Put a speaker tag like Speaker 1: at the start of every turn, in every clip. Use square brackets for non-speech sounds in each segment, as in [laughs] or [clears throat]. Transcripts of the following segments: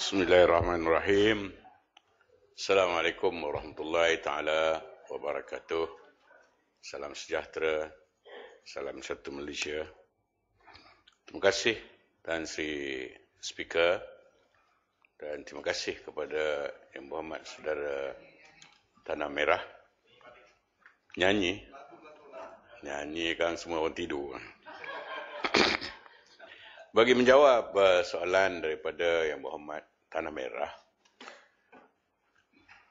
Speaker 1: Bismillahirrahmanirrahim. Assalamualaikum warahmatullahi taala wabarakatuh. Salam sejahtera. Salam satu Malaysia. Terima kasih Tan Sri Speaker dan terima kasih kepada Yang Berhormat Saudara Tanah Merah. Nyanyi. Nyanyi kan semua orang tidur. [coughs] Bagi menjawab uh, soalan daripada Yang Berhormat Tanah Merah.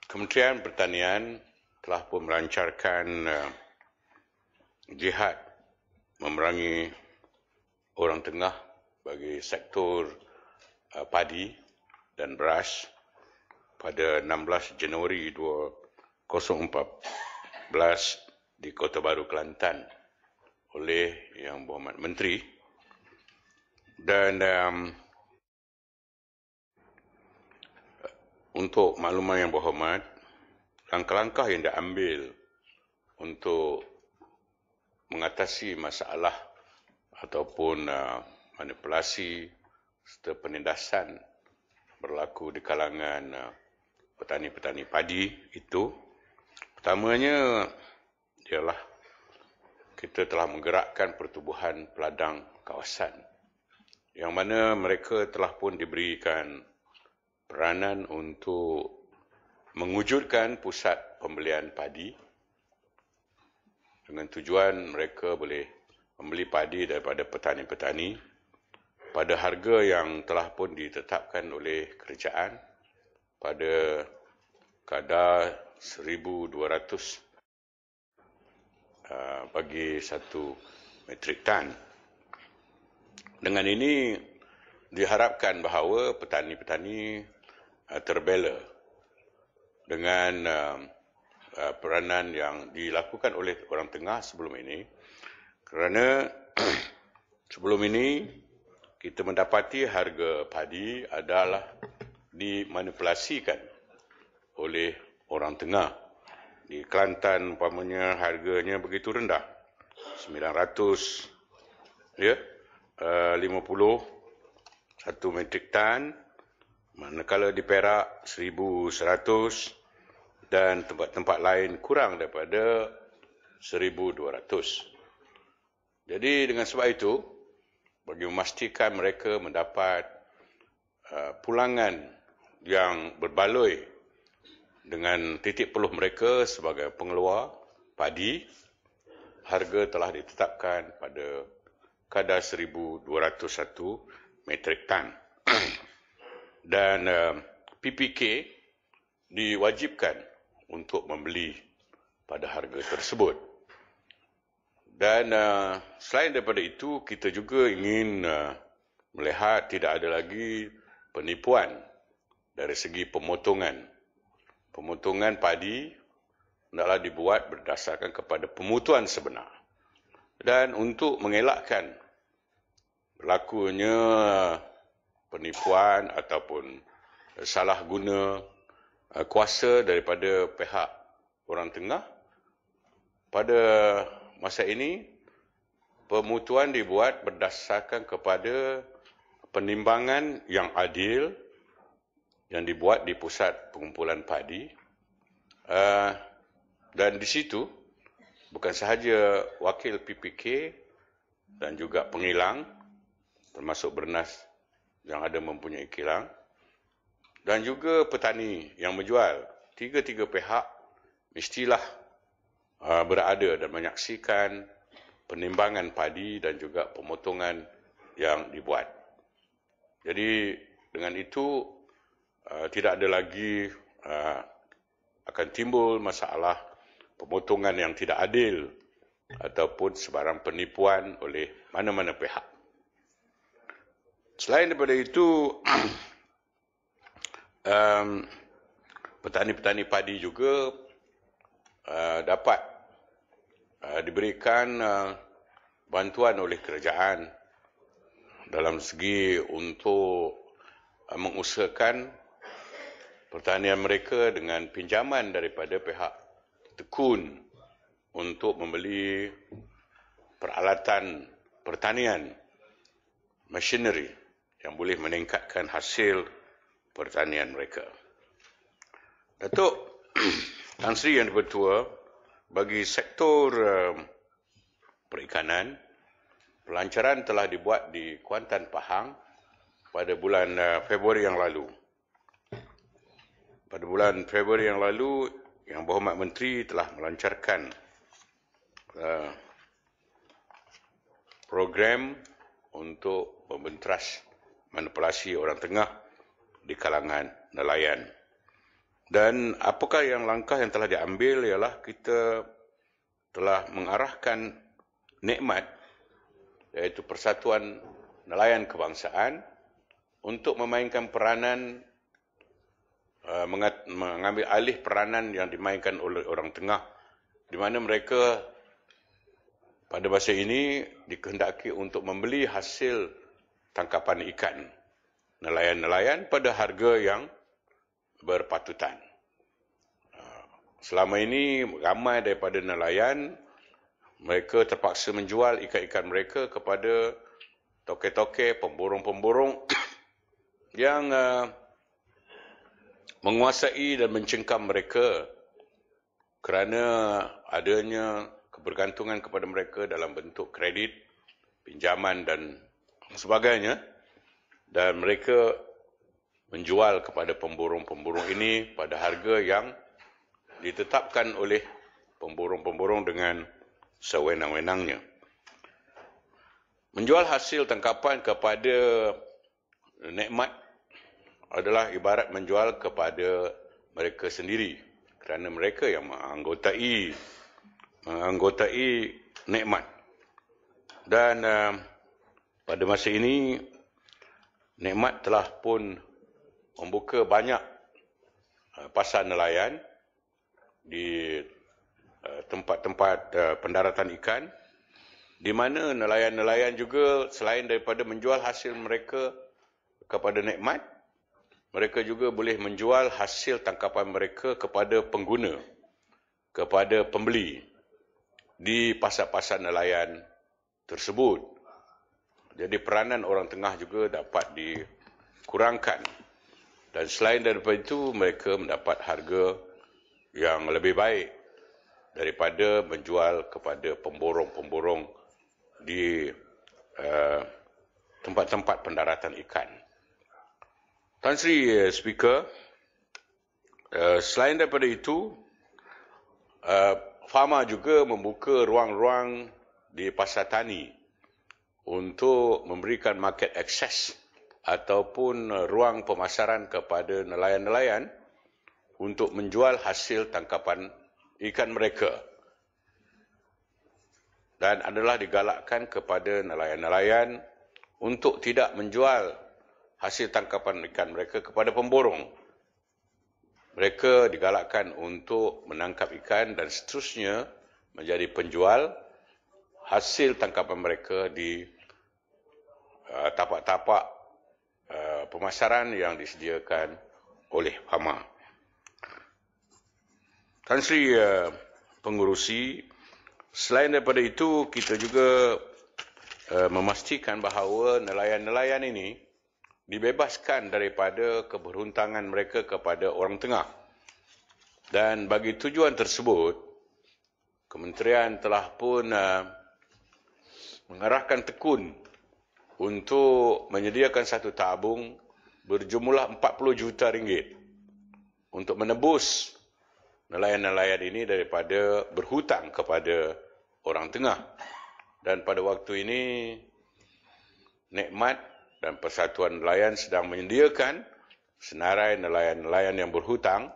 Speaker 1: Kementerian Pertanian telah pun melancarkan eh, jihad memerangi orang tengah bagi sektor eh, padi dan beras pada 16 Januari 2014 di Kota Baru Kelantan oleh Yang Berhormat Menteri dan um, untuk makluman yang berhormat, langkah-langkah yang diambil untuk mengatasi masalah ataupun uh, manipulasi serta penindasan berlaku di kalangan uh, petani-petani padi itu pertamanya ialah kita telah menggerakkan pertubuhan peladang kawasan yang mana mereka telah pun diberikan peranan untuk mengujudkan pusat pembelian padi dengan tujuan mereka boleh membeli padi daripada petani-petani pada harga yang telah pun ditetapkan oleh kerajaan pada kadar 1200 uh, bagi satu metrik tan. Dengan ini diharapkan bahawa petani-petani Eh, terbela dengan eh, eh, peranan yang dilakukan oleh orang tengah sebelum ini kerana [clears throat] sebelum ini kita mendapati harga padi adalah dimanipulasikan oleh orang tengah di Kelantan umpamanya harganya begitu rendah 900 ya 50 satu metrik tan manakala di Perak 1100 dan tempat-tempat lain kurang daripada 1200. Jadi dengan sebab itu bagi memastikan mereka mendapat uh, pulangan yang berbaloi dengan titik peluh mereka sebagai pengeluar padi harga telah ditetapkan pada kadar 1201 metrik ton. [clears throat] dan uh, eh, PPK diwajibkan untuk membeli pada harga tersebut. Dan uh, selain daripada itu, kita juga ingin uh, melihat tidak ada lagi penipuan dari segi pemotongan. Pemotongan padi hendaklah dibuat berdasarkan kepada pemutuan sebenar. Dan untuk mengelakkan berlakunya penipuan ataupun eh, salah guna eh, kuasa daripada pihak orang tengah pada masa ini pemutuan dibuat berdasarkan kepada penimbangan yang adil yang dibuat di pusat pengumpulan padi eh, dan di situ bukan sahaja wakil PPK dan juga pengilang termasuk bernas yang ada mempunyai kilang dan juga petani yang menjual. Tiga-tiga pihak mestilah uh, berada dan menyaksikan penimbangan padi dan juga pemotongan yang dibuat. Jadi dengan itu uh, tidak ada lagi uh, akan timbul masalah pemotongan yang tidak adil ataupun sebarang penipuan oleh mana-mana pihak. Selain daripada itu, [clears throat] um, petani-petani padi juga uh, dapat uh, diberikan uh, bantuan oleh kerajaan dalam segi untuk uh, mengusahakan pertanian mereka dengan pinjaman daripada pihak tekun untuk membeli peralatan pertanian, machinery yang boleh meningkatkan hasil pertanian mereka. Datuk [clears throat] Tan Sri yang dipertua bagi sektor um, perikanan, pelancaran telah dibuat di Kuantan Pahang pada bulan uh, Februari yang lalu. Pada bulan Februari yang lalu, Yang Berhormat Menteri telah melancarkan uh, program untuk pembentras manipulasi orang tengah di kalangan nelayan. Dan apakah yang langkah yang telah diambil ialah kita telah mengarahkan nikmat iaitu Persatuan Nelayan Kebangsaan untuk memainkan peranan uh, mengambil alih peranan yang dimainkan oleh orang tengah di mana mereka pada masa ini dikehendaki untuk membeli hasil tangkapan ikan nelayan-nelayan pada harga yang berpatutan. Ha, selama ini ramai daripada nelayan mereka terpaksa menjual ikan-ikan mereka kepada toke-toke pemborong-pemborong [coughs] yang uh, menguasai dan mencengkam mereka kerana adanya kebergantungan kepada mereka dalam bentuk kredit, pinjaman dan sebagainya dan mereka menjual kepada pemburung-pemburung ini pada harga yang ditetapkan oleh pemburung-pemburung dengan sewenang-wenangnya. Menjual hasil tangkapan kepada nekmat adalah ibarat menjual kepada mereka sendiri kerana mereka yang menganggotai menganggotai nekmat Dan uh, pada masa ini nikmat telah pun membuka banyak uh, pasar nelayan di uh, tempat-tempat uh, pendaratan ikan di mana nelayan-nelayan juga selain daripada menjual hasil mereka kepada nikmat mereka juga boleh menjual hasil tangkapan mereka kepada pengguna kepada pembeli di pasar-pasar nelayan tersebut jadi peranan orang tengah juga dapat dikurangkan. Dan selain daripada itu, mereka mendapat harga yang lebih baik daripada menjual kepada pemborong-pemborong di eh, tempat-tempat uh, pendaratan ikan. Tan Sri eh, Speaker, uh, selain daripada itu, uh, Fama juga membuka ruang-ruang di pasar tani untuk memberikan market access ataupun uh, ruang pemasaran kepada nelayan-nelayan untuk menjual hasil tangkapan ikan mereka dan adalah digalakkan kepada nelayan-nelayan untuk tidak menjual hasil tangkapan ikan mereka kepada pemborong. Mereka digalakkan untuk menangkap ikan dan seterusnya menjadi penjual hasil tangkapan mereka di uh, tapak-tapak uh, uh, pemasaran yang disediakan oleh Hama. Tan Sri uh, pengurusi, selain daripada itu kita juga uh, memastikan bahawa nelayan-nelayan ini dibebaskan daripada keberuntangan mereka kepada orang tengah. Dan bagi tujuan tersebut, kementerian telah pun uh, mengarahkan tekun untuk menyediakan satu tabung berjumlah 40 juta ringgit untuk menebus nelayan-nelayan ini daripada berhutang kepada orang tengah. Dan pada waktu ini, Nekmat dan Persatuan Nelayan sedang menyediakan senarai nelayan-nelayan yang berhutang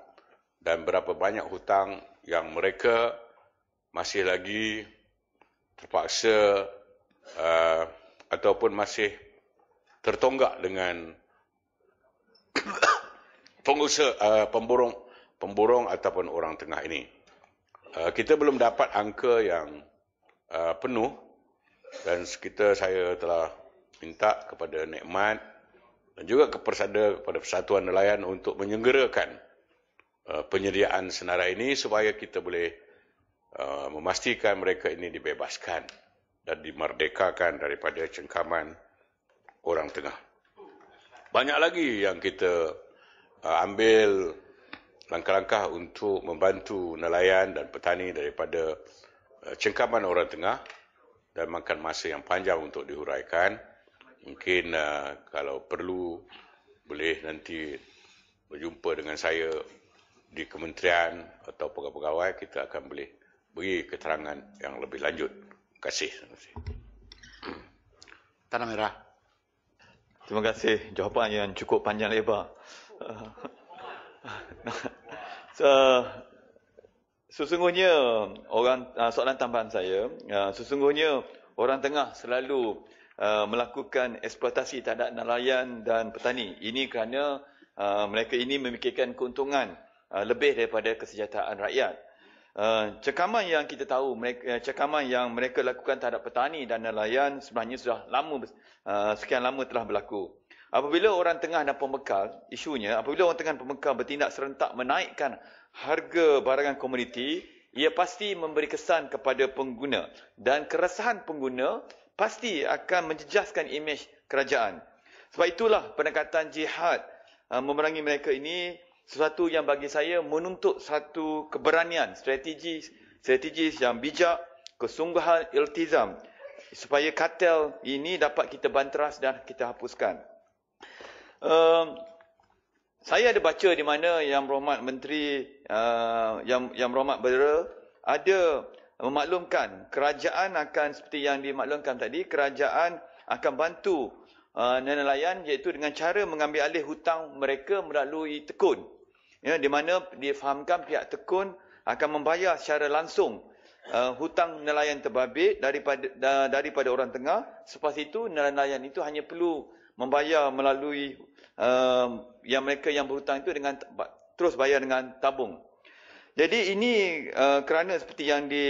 Speaker 1: dan berapa banyak hutang yang mereka masih lagi terpaksa Uh, ataupun masih tertonggak dengan [coughs] pengusaha uh, pemburung pemborong ataupun orang tengah ini. Uh, kita belum dapat angka yang uh, penuh dan kita saya telah minta kepada Nikmat dan juga ke kepada Persatuan Nelayan untuk menyegerakan uh, penyediaan senarai ini supaya kita boleh uh, memastikan mereka ini dibebaskan dan dimerdekakan daripada cengkaman orang tengah. Banyak lagi yang kita uh, ambil langkah-langkah untuk membantu nelayan dan petani daripada uh, cengkaman orang tengah dan makan masa yang panjang untuk dihuraikan. Mungkin uh, kalau perlu boleh nanti berjumpa dengan saya di kementerian atau pegawai-pegawai kita akan boleh
Speaker 2: beri keterangan yang lebih lanjut kasih. Tanah merah. Terima kasih jawapan yang cukup panjang lebar. [laughs] so, sesungguhnya orang uh, soalan tambahan saya, uh, sesungguhnya orang tengah selalu uh, melakukan eksploitasi terhadap nelayan dan petani. Ini kerana mereka ini memikirkan keuntungan lebih daripada kesejahteraan rakyat. Uh, cekaman yang kita tahu, mereka, eh, cekaman yang mereka lakukan terhadap petani dan nelayan sebenarnya sudah lama, uh, sekian lama telah berlaku. Apabila orang tengah dan pembekal, isunya, apabila orang tengah dan pembekal bertindak serentak menaikkan harga barangan komuniti, ia pasti memberi kesan kepada pengguna dan keresahan pengguna pasti akan menjejaskan imej kerajaan. Sebab itulah pendekatan jihad uh, memerangi mereka ini sesuatu yang bagi saya menuntut satu keberanian, strategi, strategi yang bijak, kesungguhan, iltizam supaya kartel ini dapat kita banteras dan kita hapuskan. Um, saya ada baca di mana Yang Berhormat Menteri uh, Yang Yang Berhormat Berdera ada memaklumkan kerajaan akan seperti yang dimaklumkan tadi kerajaan akan bantu uh, nelayan iaitu dengan cara mengambil alih hutang mereka melalui tekun. Ya, di mana difahamkan pihak tekun akan membayar secara langsung uh, hutang nelayan terbabit daripada da, daripada orang tengah. Selepas itu nelayan itu hanya perlu membayar melalui uh, yang mereka yang berhutang itu dengan terus bayar dengan tabung. Jadi ini uh, kerana seperti yang di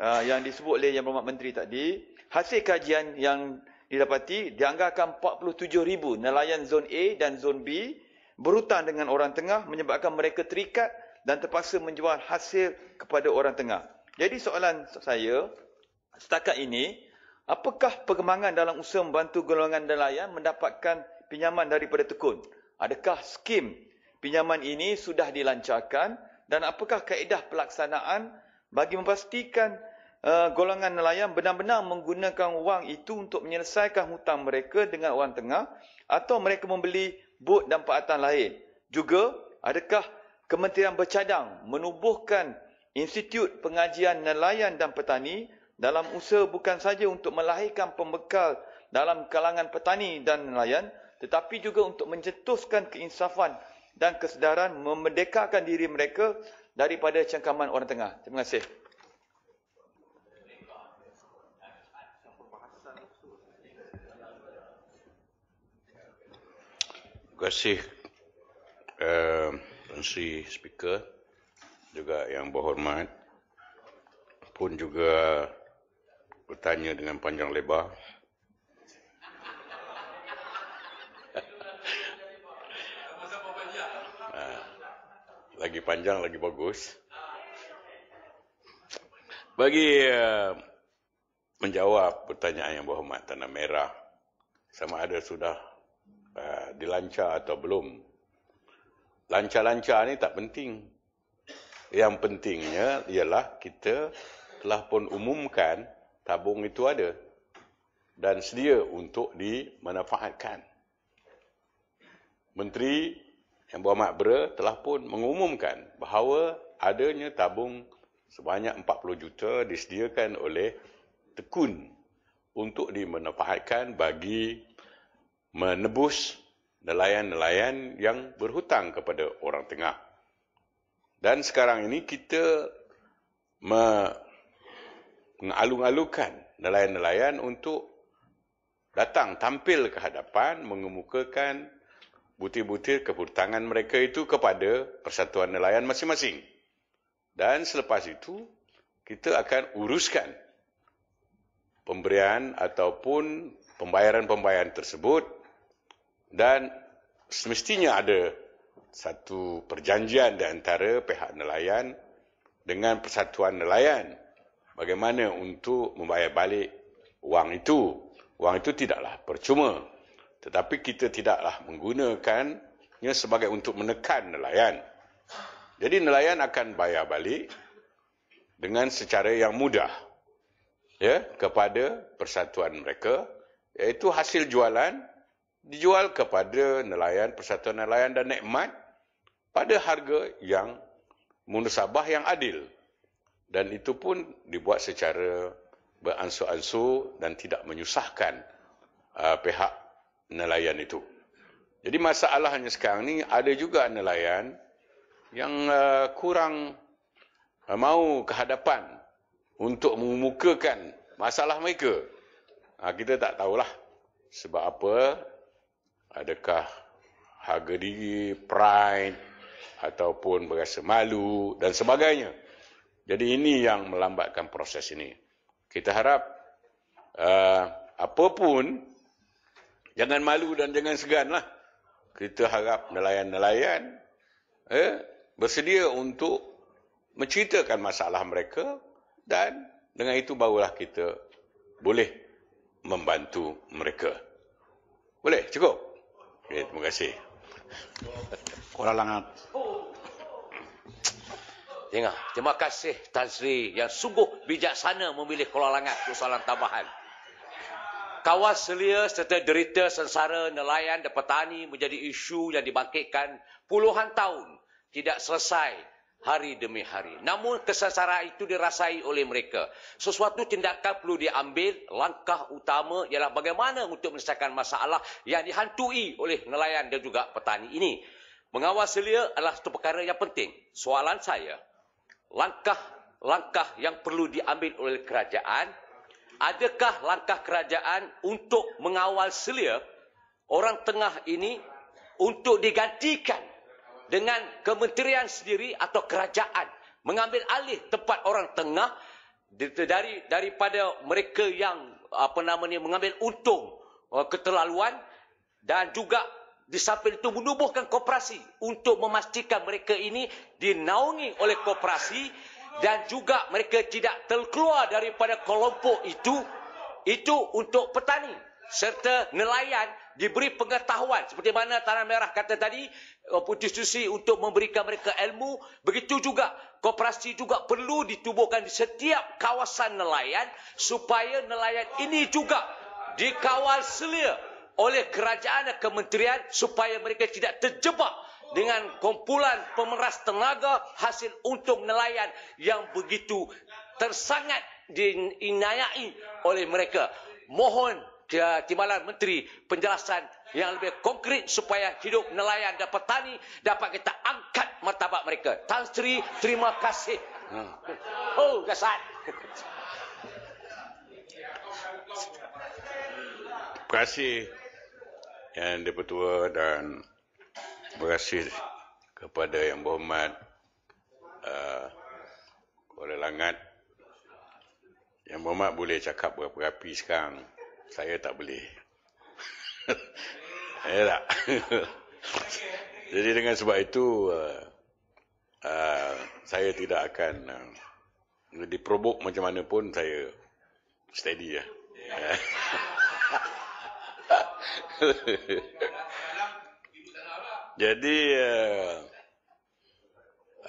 Speaker 2: uh, yang disebut oleh Yang Berhormat Menteri tadi, hasil kajian yang didapati dianggarkan 47 ribu nelayan zon A dan zon B berhutang dengan orang tengah menyebabkan mereka terikat dan terpaksa menjual hasil kepada orang tengah. Jadi soalan saya setakat ini, apakah perkembangan dalam usaha membantu golongan nelayan mendapatkan pinjaman daripada tekun? Adakah skim pinjaman ini sudah dilancarkan dan apakah kaedah pelaksanaan bagi memastikan uh, golongan nelayan benar-benar menggunakan wang itu untuk menyelesaikan hutang mereka dengan orang tengah atau mereka membeli bot dan peralatan lain. Juga, adakah Kementerian Bercadang menubuhkan Institut Pengajian Nelayan dan Petani dalam usaha bukan saja untuk melahirkan pembekal dalam kalangan petani dan nelayan tetapi juga untuk mencetuskan keinsafan dan kesedaran memerdekakan diri mereka daripada cengkaman orang tengah. Terima kasih.
Speaker 1: kasih Tuan uh, eh, Sri Speaker juga yang berhormat pun juga bertanya dengan panjang lebar.
Speaker 3: [laughs] Ah,
Speaker 1: lagi panjang lagi bagus. Bagi uh, menjawab pertanyaan yang berhormat tanah merah sama ada sudah Eh, dilancar atau belum. Lancar-lancar ni tak penting. Yang pentingnya ialah kita telah pun umumkan tabung itu ada dan sedia untuk dimanfaatkan. Menteri Yang Berhormat Bera telah pun mengumumkan bahawa adanya tabung sebanyak 40 juta disediakan oleh tekun untuk dimanfaatkan bagi menebus nelayan-nelayan yang berhutang kepada orang tengah. Dan sekarang ini kita mengalung-alukan nelayan-nelayan untuk datang tampil ke hadapan mengemukakan butir-butir kehutangan mereka itu kepada persatuan nelayan masing-masing. Dan selepas itu, kita akan uruskan pemberian ataupun pembayaran-pembayaran tersebut dan semestinya ada satu perjanjian di antara pihak nelayan dengan persatuan nelayan bagaimana untuk membayar balik wang itu. Wang itu tidaklah percuma. Tetapi kita tidaklah menggunakannya sebagai untuk menekan nelayan. Jadi nelayan akan bayar balik dengan secara yang mudah ya kepada persatuan mereka iaitu hasil jualan dijual kepada nelayan Persatuan Nelayan dan nekmat pada harga yang munasabah yang adil dan itu pun dibuat secara beransur-ansur dan tidak menyusahkan uh, pihak nelayan itu. Jadi masalahnya sekarang ni ada juga nelayan yang uh, kurang uh, mahu ke hadapan untuk mengemukakan masalah mereka. Uh, kita tak tahulah sebab apa adakah harga diri, pride ataupun berasa malu dan sebagainya. Jadi ini yang melambatkan proses ini. Kita harap uh, eh, apapun jangan malu dan jangan seganlah. Kita harap nelayan-nelayan eh, bersedia untuk menceritakan masalah mereka dan dengan itu barulah kita boleh membantu mereka. Boleh, cukup. Okey, eh, terima kasih.
Speaker 2: Kuala [laughs] Langat.
Speaker 3: Tengah. Terima kasih Tan Sri yang sungguh bijaksana memilih Kuala Langat untuk soalan tambahan. Kawas selia serta derita sengsara nelayan dan petani menjadi isu yang dibangkitkan puluhan tahun tidak selesai hari demi hari. Namun kesesara itu dirasai oleh mereka. Sesuatu tindakan perlu diambil, langkah utama ialah bagaimana untuk menyelesaikan masalah yang dihantui oleh nelayan dan juga petani ini. Mengawal selia adalah satu perkara yang penting. Soalan saya, langkah-langkah yang perlu diambil oleh kerajaan, adakah langkah kerajaan untuk mengawal selia orang tengah ini untuk digantikan dengan kementerian sendiri atau kerajaan mengambil alih tempat orang tengah dari daripada mereka yang apa namanya mengambil untung eh, keterlaluan dan juga di samping itu menubuhkan koperasi untuk memastikan mereka ini dinaungi oleh koperasi dan juga mereka tidak terkeluar daripada kelompok itu itu untuk petani serta nelayan diberi pengetahuan seperti mana tanah merah kata tadi institusi untuk memberikan mereka ilmu. Begitu juga, koperasi juga perlu ditubuhkan di setiap kawasan nelayan supaya nelayan ini juga dikawal selia oleh kerajaan dan kementerian supaya mereka tidak terjebak dengan kumpulan pemeras tenaga hasil untung nelayan yang begitu tersangat dinayai oleh mereka. Mohon timbalan menteri penjelasan yang lebih konkret supaya hidup nelayan dan petani dapat kita angkat martabat mereka. Tan Sri, terima kasih. Ha. Oh, kesan.
Speaker 1: Terima kasih yang dipertua dan terima kasih kepada yang berhormat uh, Kuala Langat. Yang berhormat boleh cakap berapa-api sekarang saya tak boleh. [laughs] ya tak? [laughs] Jadi dengan sebab itu, uh, uh, saya tidak akan uh, diprobok macam mana pun saya steady ya. [laughs] Jadi uh,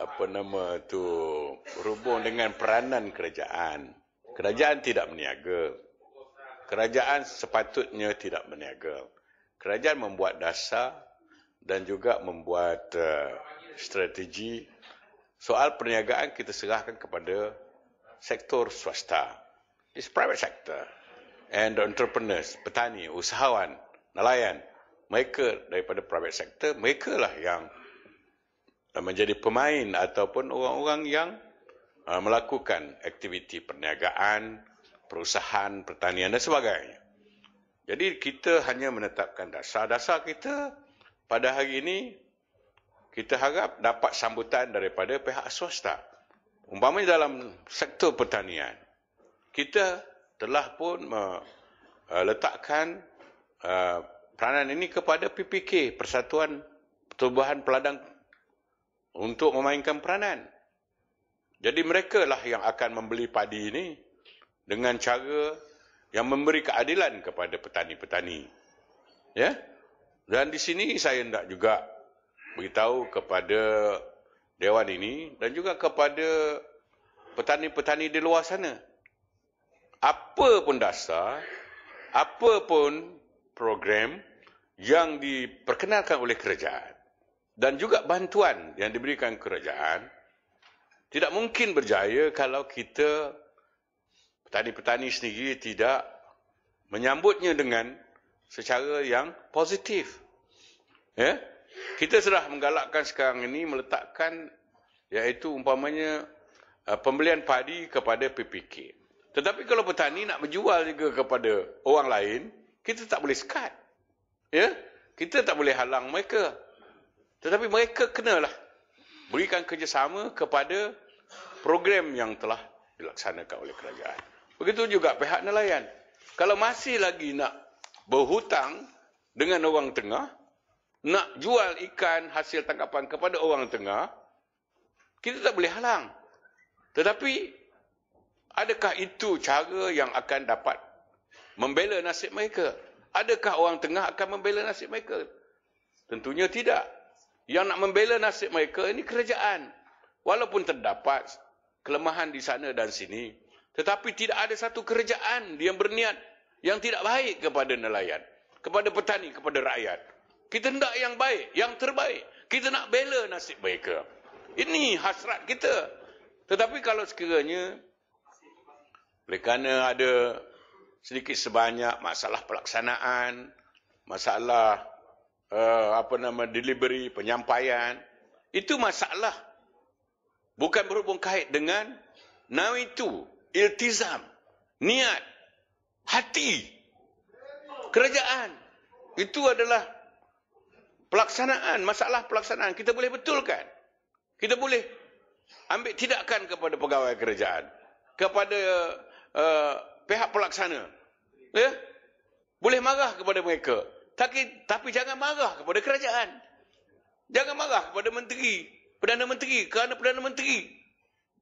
Speaker 1: apa nama tu berhubung dengan peranan kerajaan. Kerajaan tidak meniaga kerajaan sepatutnya tidak berniaga. Kerajaan membuat dasar dan juga membuat uh, strategi soal perniagaan kita serahkan kepada sektor swasta. It's private sector and entrepreneurs, petani, usahawan, nelayan. Mereka daripada private sector, mereka lah yang menjadi pemain ataupun orang-orang yang uh, melakukan aktiviti perniagaan, perusahaan, pertanian dan sebagainya. Jadi kita hanya menetapkan dasar-dasar kita pada hari ini kita harap dapat sambutan daripada pihak swasta. Umpamanya dalam sektor pertanian, kita telah pun meletakkan eh, eh, peranan ini kepada PPK, Persatuan Pertubuhan Peladang untuk memainkan peranan. Jadi mereka lah yang akan membeli padi ini dengan cara yang memberi keadilan kepada petani-petani. Ya. Dan di sini saya hendak juga beritahu kepada dewan ini dan juga kepada petani-petani di luar sana. Apa pun dasar, apa pun program yang diperkenalkan oleh kerajaan dan juga bantuan yang diberikan kerajaan tidak mungkin berjaya kalau kita petani-petani sendiri tidak menyambutnya dengan secara yang positif. Ya? Kita sudah menggalakkan sekarang ini meletakkan iaitu umpamanya uh, pembelian padi kepada PPK. Tetapi kalau petani nak menjual juga kepada orang lain, kita tak boleh sekat. Ya? Kita tak boleh halang mereka. Tetapi mereka kenalah berikan kerjasama kepada program yang telah dilaksanakan oleh kerajaan. Begitu juga pihak nelayan. Kalau masih lagi nak berhutang dengan orang tengah, nak jual ikan hasil tangkapan kepada orang tengah, kita tak boleh halang. Tetapi, adakah itu cara yang akan dapat membela nasib mereka? Adakah orang tengah akan membela nasib mereka? Tentunya tidak. Yang nak membela nasib mereka ini kerajaan. Walaupun terdapat kelemahan di sana dan sini, tetapi tidak ada satu kerajaan yang berniat yang tidak baik kepada nelayan, kepada petani, kepada rakyat. Kita hendak yang baik, yang terbaik. Kita nak bela nasib mereka. Ini hasrat kita. Tetapi kalau sekiranya oleh kerana ada sedikit sebanyak masalah pelaksanaan, masalah uh, apa nama delivery, penyampaian, itu masalah. Bukan berhubung kait dengan now itu iltizam, niat, hati, kerajaan. Itu adalah pelaksanaan, masalah pelaksanaan. Kita boleh betulkan. Kita boleh ambil tindakan kepada pegawai kerajaan. Kepada uh, pihak pelaksana. Ya? Boleh marah kepada mereka. Tapi, tapi jangan marah kepada kerajaan. Jangan marah kepada menteri. Perdana Menteri. Kerana Perdana Menteri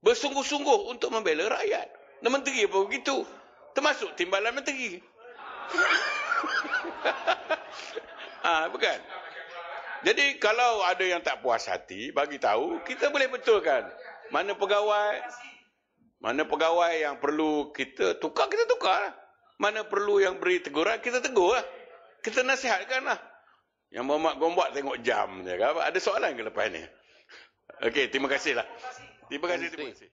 Speaker 1: bersungguh-sungguh untuk membela rakyat menteri pun begitu. Termasuk timbalan menteri. [laughs] ah ha, bukan. Jadi kalau ada yang tak puas hati, bagi tahu, kita boleh betulkan. Mana pegawai, mana pegawai yang perlu kita tukar, kita tukar. Mana perlu yang beri teguran, kita tegur. Kita nasihatkan lah. Yang Muhammad Gombak tengok jam. Ada soalan ke lepas ni? Okey, terima kasih lah. Terima kasih, terima kasih.